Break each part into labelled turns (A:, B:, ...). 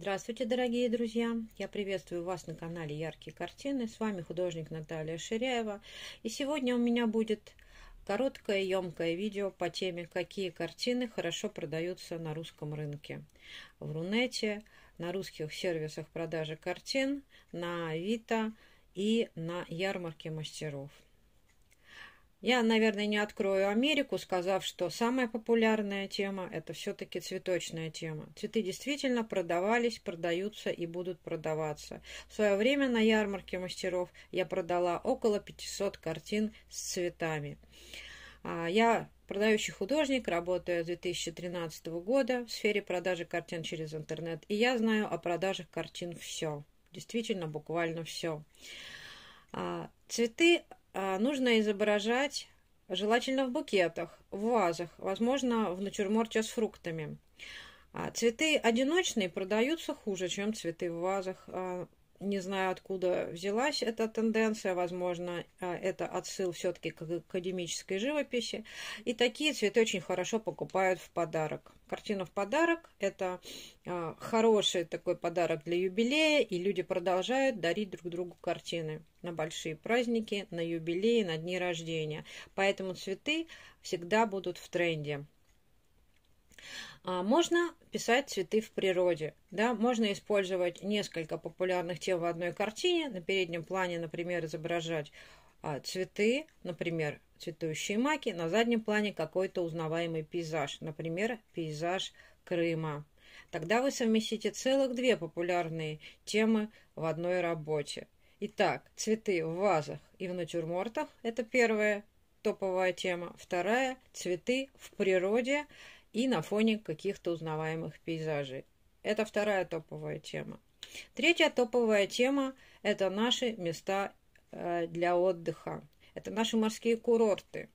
A: Здравствуйте, дорогие друзья! Я приветствую вас на канале Яркие картины. С вами художник Наталья Ширяева. И сегодня у меня будет короткое, емкое видео по теме, какие картины хорошо продаются на русском рынке. В Рунете, на русских сервисах продажи картин, на Авито и на ярмарке мастеров – я, наверное, не открою Америку, сказав, что самая популярная тема – это все-таки цветочная тема. Цветы действительно продавались, продаются и будут продаваться. В свое время на ярмарке мастеров я продала около 500 картин с цветами. А, я продающий художник, работаю с 2013 года в сфере продажи картин через интернет, и я знаю о продажах картин все. Действительно, буквально все. А, цветы а, нужно изображать, желательно в букетах, в вазах, возможно, в натюрморте с фруктами. А, цветы одиночные продаются хуже, чем цветы в вазах. А, не знаю, откуда взялась эта тенденция, возможно, а, это отсыл все-таки к академической живописи. И такие цветы очень хорошо покупают в подарок. Картина в подарок – это а, хороший такой подарок для юбилея, и люди продолжают дарить друг другу картины на большие праздники, на юбилеи, на дни рождения. Поэтому цветы всегда будут в тренде. А, можно писать цветы в природе. Да? Можно использовать несколько популярных тем в одной картине. На переднем плане, например, изображать а, цветы, например, цветущие маки. На заднем плане какой-то узнаваемый пейзаж, например, пейзаж Крыма. Тогда вы совместите целых две популярные темы в одной работе. Итак, цветы в вазах и в натюрмортах – это первая топовая тема. Вторая – цветы в природе – и на фоне каких-то узнаваемых пейзажей. Это вторая топовая тема. Третья топовая тема – это наши места э, для отдыха. Это наши морские курорты.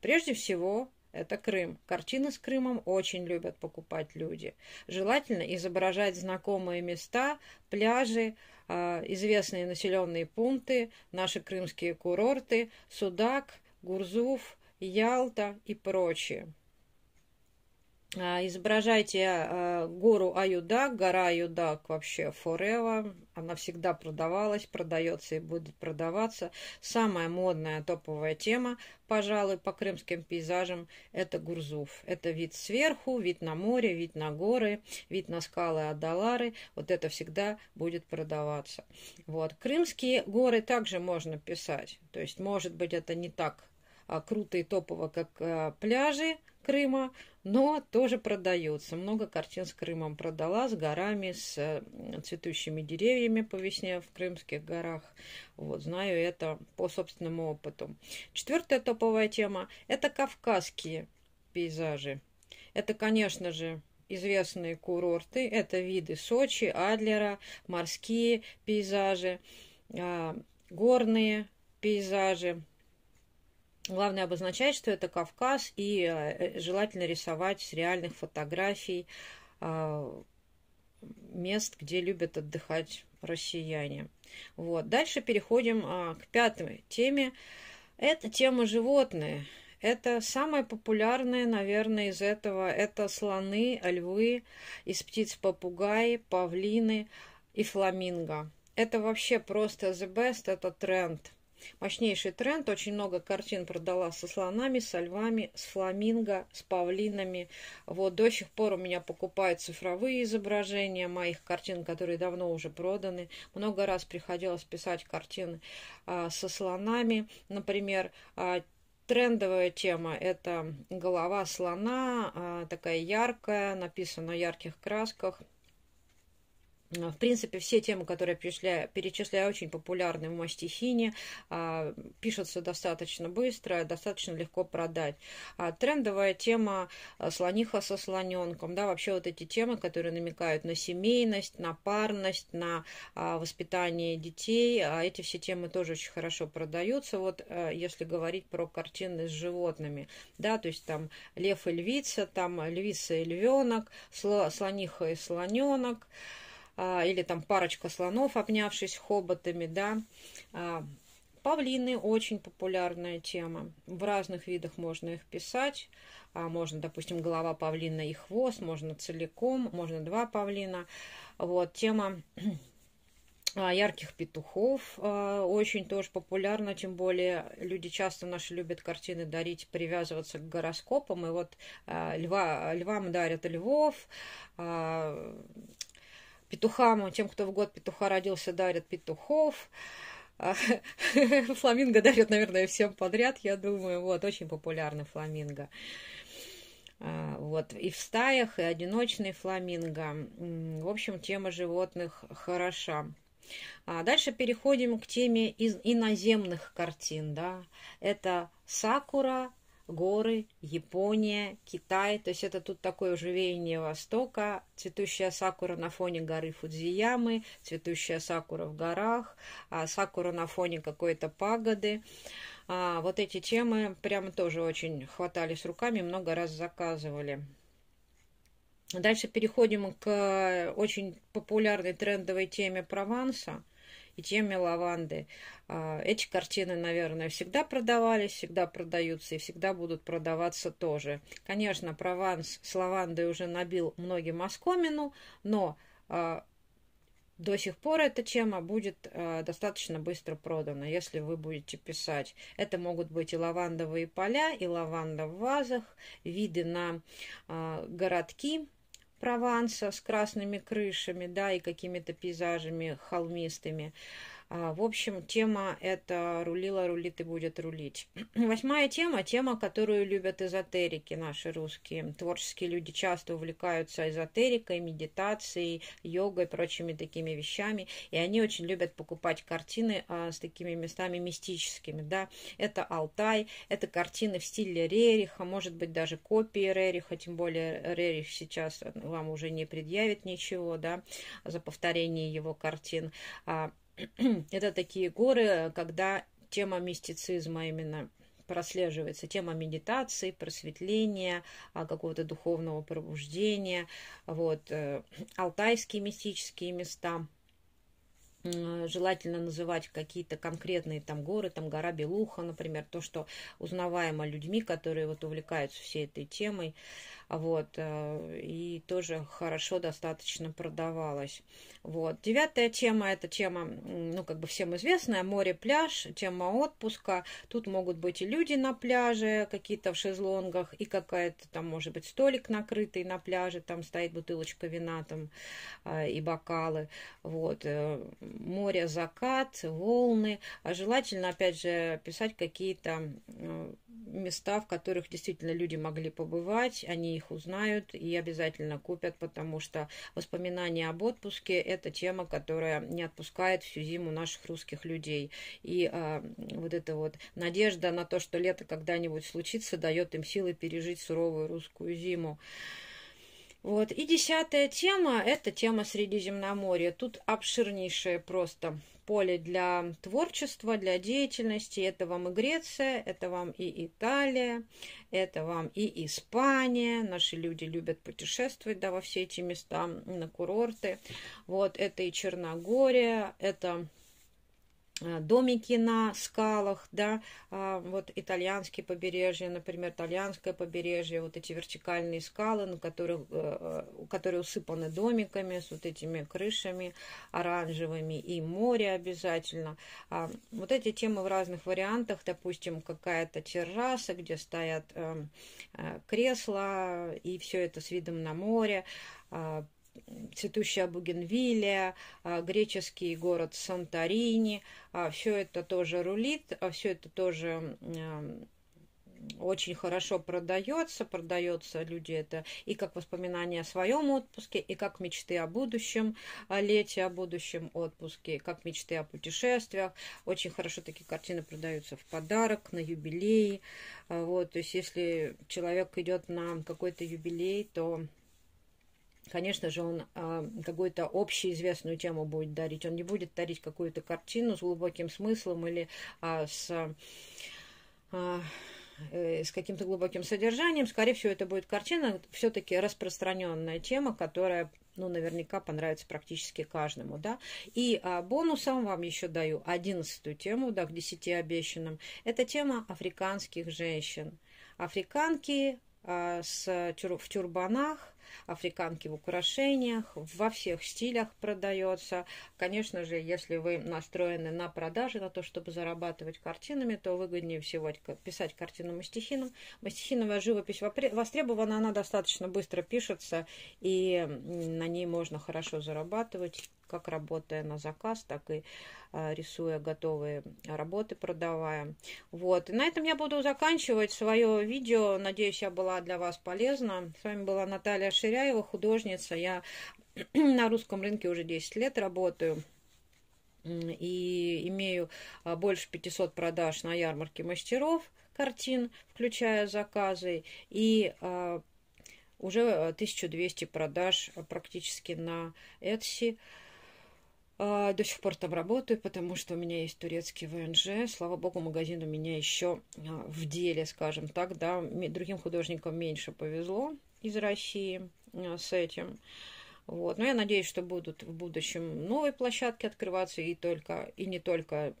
A: Прежде всего, это Крым. Картины с Крымом очень любят покупать люди. Желательно изображать знакомые места, пляжи, э, известные населенные пункты, наши крымские курорты, Судак, Гурзуф, Ялта и прочие. А, изображайте а, гору Аюдак, гора Аюдак вообще forever, она всегда продавалась, продается и будет продаваться. Самая модная топовая тема, пожалуй, по крымским пейзажам, это Гурзуф. Это вид сверху, вид на море, вид на горы, вид на скалы Адалары. Вот это всегда будет продаваться. Вот. Крымские горы также можно писать. То есть, может быть, это не так а, круто и топово, как пляжи, Крыма, но тоже продается. Много картин с Крымом продала, с горами, с э, цветущими деревьями по весне в Крымских горах. Вот, знаю это по собственному опыту. Четвертая топовая тема – это кавказские пейзажи. Это, конечно же, известные курорты, это виды Сочи, Адлера, морские пейзажи, а, горные пейзажи, Главное обозначать, что это Кавказ, и э, желательно рисовать с реальных фотографий а, мест, где любят отдыхать россияне. Вот. Дальше переходим а, к пятой теме. Это тема животные. Это самое популярное, наверное, из этого. Это слоны, львы, из птиц попугаи, павлины и фламинго. Это вообще просто the best, это тренд – Мощнейший тренд. Очень много картин продала со слонами, со львами, с фламинго, с павлинами. Вот до сих пор у меня покупают цифровые изображения моих картин, которые давно уже проданы. Много раз приходилось писать картины а, со слонами. Например, а, трендовая тема – это голова слона, а, такая яркая, написана в ярких красках – в принципе, все темы, которые перечисляю, перечисляю очень популярны в мастихине, а, пишутся достаточно быстро, достаточно легко продать. А, трендовая тема а, слониха со слоненком, да, вообще вот эти темы, которые намекают на семейность, на парность, на воспитание детей, эти все темы тоже очень хорошо продаются, вот если говорить про картины с животными, да, то есть там лев и львица, там львица и львенок, слониха и слоненок, а, или там парочка слонов, обнявшись хоботами, да. А, павлины очень популярная тема. В разных видах можно их писать. А, можно, допустим, голова павлина и хвост, можно целиком, можно два павлина. Вот тема ярких петухов очень тоже популярна, тем более люди часто наши любят картины дарить, привязываться к гороскопам, и вот льва, львам дарят львов, петухам, тем, кто в год петуха родился, дарят петухов. А, фламинго дарят, наверное, всем подряд, я думаю. Вот, очень популярный фламинго. А, вот, и в стаях, и одиночные фламинго. В общем, тема животных хороша. А дальше переходим к теме из иноземных картин. Да? Это сакура, горы, Япония, Китай. То есть это тут такое уже веяние Востока, цветущая сакура на фоне горы Фудзиямы, цветущая сакура в горах, а, сакура на фоне какой-то пагоды. А, вот эти темы прямо тоже очень хватались руками, много раз заказывали. Дальше переходим к э, очень популярной трендовой теме Прованса – и теми лаванды. А, эти картины, наверное, всегда продавались, всегда продаются и всегда будут продаваться тоже. Конечно, Прованс с лавандой уже набил многим оскомину, но а, до сих пор эта тема будет э, достаточно быстро продана, если вы будете писать. Это могут быть и лавандовые поля, и лаванда в вазах, виды на э, городки, Прованса с красными крышами, да, и какими-то пейзажами холмистыми. А, в общем, тема это «Рулила, рулит и будет рулить». Восьмая тема, тема, которую любят эзотерики наши русские. Творческие люди часто увлекаются эзотерикой, медитацией, йогой, прочими такими вещами. И они очень любят покупать картины а, с такими местами мистическими. Да? Это Алтай, это картины в стиле Рериха, может быть, даже копии Рериха, тем более Рерих сейчас а, вам уже не предъявит ничего да, за повторение его картин. А, Это такие горы, когда тема мистицизма именно прослеживается тема медитации, просветления, а, какого-то духовного пробуждения, вот, э, алтайские мистические места, Э, желательно называть какие-то конкретные там горы, там гора Белуха, например, то, что узнаваемо людьми, которые вот увлекаются всей этой темой, вот, э, и тоже хорошо достаточно продавалось. Вот. Девятая тема, это тема, ну, как бы всем известная, море, пляж, тема отпуска. Тут могут быть и люди на пляже, какие-то в шезлонгах, и какая-то там, может быть, столик накрытый на пляже, там стоит бутылочка вина там э, и бокалы, вот, море, закат, волны, а желательно, опять же, писать какие-то э, места, в которых действительно люди могли побывать, они их узнают и обязательно купят, потому что воспоминания об отпуске – это тема, которая не отпускает всю зиму наших русских людей. И э, вот эта вот надежда на то, что лето когда-нибудь случится, дает им силы пережить суровую русскую зиму. Вот. И десятая тема – это тема Средиземноморья. Тут обширнейшее просто поле для творчества, для деятельности. Это вам и Греция, это вам и Италия, это вам и Испания. Наши люди любят путешествовать да, во все эти места, на курорты. Вот. Это и Черногория, это Э, домики на скалах, да, а, вот итальянские побережья, например, итальянское побережье, вот эти вертикальные скалы, на которых, э, э, которые усыпаны домиками с вот этими крышами оранжевыми и море обязательно. А, вот эти темы в разных вариантах, допустим, какая-то терраса, где стоят эм, кресла и все это с видом на море, а, цветущая Бугенвилия, а, греческий город Санторини. А, все это тоже рулит, а, все это тоже очень хорошо продается, продается люди это и как воспоминания о своем отпуске, и как мечты о будущем, о лете, о будущем отпуске, как мечты о путешествиях. Очень хорошо такие картины продаются в подарок, на юбилей. Вот, то есть если человек идет на какой-то юбилей, то конечно же, он э, какую-то общеизвестную тему будет дарить. Он не будет дарить какую-то картину с глубоким смыслом или э, с... А, э, с каким-то глубоким содержанием. Скорее всего, это будет картина, все-таки распространенная тема, которая ну, наверняка понравится практически каждому, да. И а, бонусом вам еще даю одиннадцатую тему, да, к десяти обещанным. Это тема африканских женщин. Африканки а, с, в тюрбанах, африканки в украшениях, во всех стилях продается. Конечно же, если вы настроены на продажи, на то, чтобы зарабатывать картинами, то выгоднее всего писать картину мастихином. Мастихиновая живопись востребована, она достаточно быстро пишется, и на ней можно хорошо зарабатывать как работая на заказ, так и а, рисуя готовые работы, продавая. Вот. И на этом я буду заканчивать свое видео. Надеюсь, я была для вас полезна. С вами была Наталья Ширяева, художница. Я на русском рынке уже 10 лет работаю и имею а, больше 500 продаж на ярмарке мастеров картин, включая заказы, и э, уже 1200 продаж практически на Etsy. А, до сих пор там работаю, потому что у меня есть турецкий ВНЖ. Слава богу, магазин у меня еще а, в деле, скажем так. Да, другим художникам меньше повезло из России а, с этим. Вот. Но я надеюсь, что будут в будущем новые площадки открываться, и, только, и не только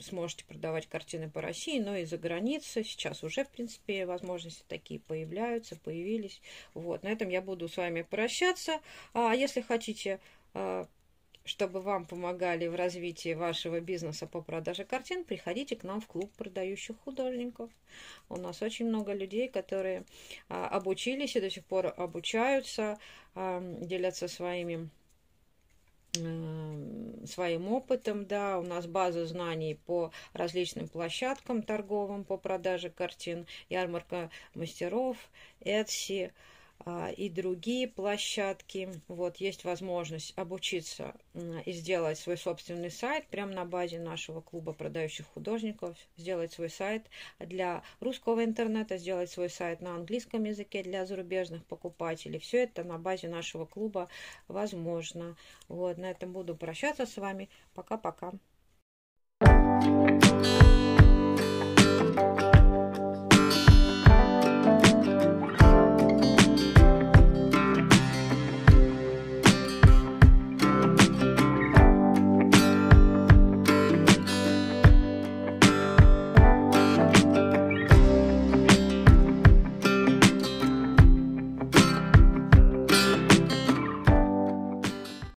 A: сможете продавать картины по России, но и за границей. Сейчас уже, в принципе, возможности такие появляются, появились. Вот. На этом я буду с вами прощаться. А если хотите чтобы вам помогали в развитии вашего бизнеса по продаже картин, приходите к нам в клуб продающих художников. У нас очень много людей, которые а, обучились и до сих пор обучаются, а, делятся своими эм, своим опытом, да, у нас база знаний по различным площадкам торговым по продаже картин, ярмарка мастеров, Etsy, а, и другие площадки. Вот, есть возможность обучиться и сделать свой собственный сайт прямо на базе нашего клуба продающих художников, сделать свой сайт для русского интернета, сделать свой сайт на английском языке для зарубежных покупателей. Все это на базе нашего клуба возможно. Вот, на этом буду прощаться с вами. Пока-пока. thank you